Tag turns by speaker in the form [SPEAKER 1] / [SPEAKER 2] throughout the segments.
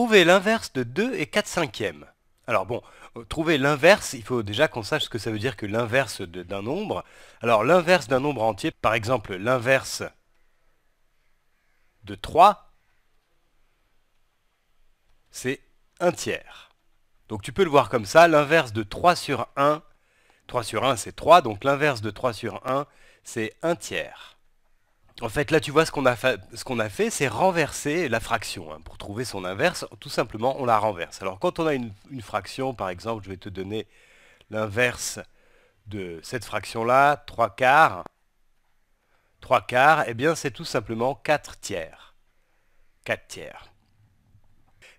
[SPEAKER 1] Trouver l'inverse de 2 et 4 cinquièmes. Alors bon, euh, trouver l'inverse, il faut déjà qu'on sache ce que ça veut dire que l'inverse d'un nombre. Alors l'inverse d'un nombre entier, par exemple l'inverse de 3, c'est 1 tiers. Donc tu peux le voir comme ça, l'inverse de 3 sur 1, 3 sur 1 c'est 3, donc l'inverse de 3 sur 1 c'est 1 tiers. En fait, là, tu vois, ce qu'on a, fait, c'est renverser la fraction. Hein, pour trouver son inverse, tout simplement, on la renverse. Alors, quand on a une, fraction, par exemple, je vais te donner l'inverse de cette fraction-là, 3 quarts. 3 quarts, eh bien, c'est tout simplement 4 tiers. 4 tiers.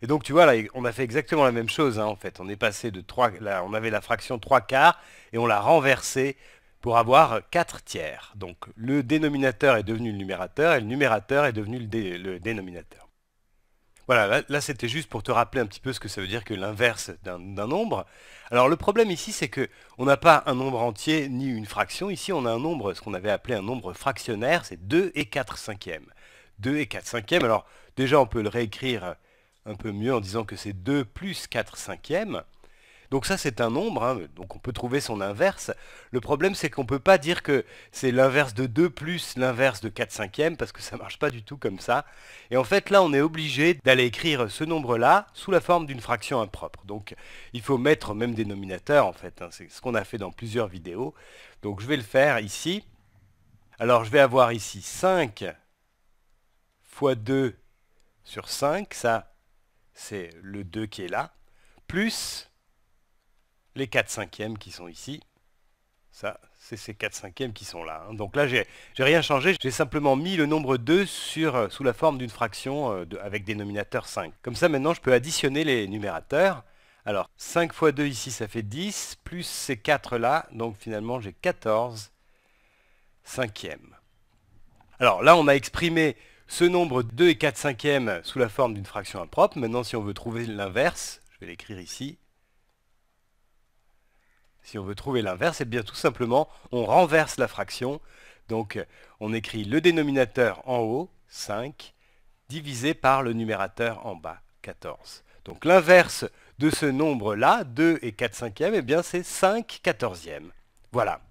[SPEAKER 1] Et donc, tu vois, là, on a fait exactement la même chose, hein, en fait. On est passé de 3... Là, on avait la fraction 3 quarts et on l'a renversée pour avoir 4 tiers. Donc le dénominateur est devenu le numérateur et le numérateur est devenu le, dénominateur. Voilà, là, c'était juste pour te rappeler un petit peu ce que ça veut dire que l'inverse d'un nombre. Alors le problème ici c'est que on n'a pas un nombre entier ni une fraction. Ici on a un nombre, ce qu'on avait appelé un nombre fractionnaire, c'est 2 et 4 cinquièmes. 2 et 4 cinquièmes, alors déjà on peut le réécrire un peu mieux en disant que c'est 2 plus 4 cinquièmes. Donc ça c'est un nombre, hein. donc on peut trouver son inverse. Le problème c'est qu'on ne peut pas dire que c'est l'inverse de 2 plus l'inverse de 4 cinquièmes, parce que ça ne marche pas du tout comme ça. Et en fait là on est obligé d'aller écrire ce nombre-là sous la forme d'une fraction impropre. Donc il faut mettre même dénominateur en fait, hein. c'est ce qu'on a fait dans plusieurs vidéos. Donc je vais le faire ici. Alors je vais avoir ici 5 fois 2 sur 5, ça c'est le 2 qui est là, plus les 4 cinquièmes qui sont ici. Ça, c'est ces 4 cinquièmes qui sont là. Hein. Donc là, j'ai rien changé, j'ai simplement mis le nombre 2 sur, euh, sous la forme d'une fraction euh, avec dénominateur 5. Comme ça, maintenant, je peux additionner les numérateurs. Alors, 5 fois 2 ici, ça fait 10, plus ces 4 là, donc finalement, j'ai 14 cinquièmes. Alors là, on a exprimé ce nombre 2 et 4 cinquièmes sous la forme d'une fraction impropre. Maintenant, si on veut trouver l'inverse, je vais l'écrire ici, si on veut trouver l'inverse, c'est eh bien tout simplement, on renverse la fraction. Donc on écrit le dénominateur en haut, 5, divisé par le numérateur en bas, 14. Donc l'inverse de ce nombre-là, 2 et 4 cinquièmes, et eh bien c'est 5 quatorzièmes. Voilà.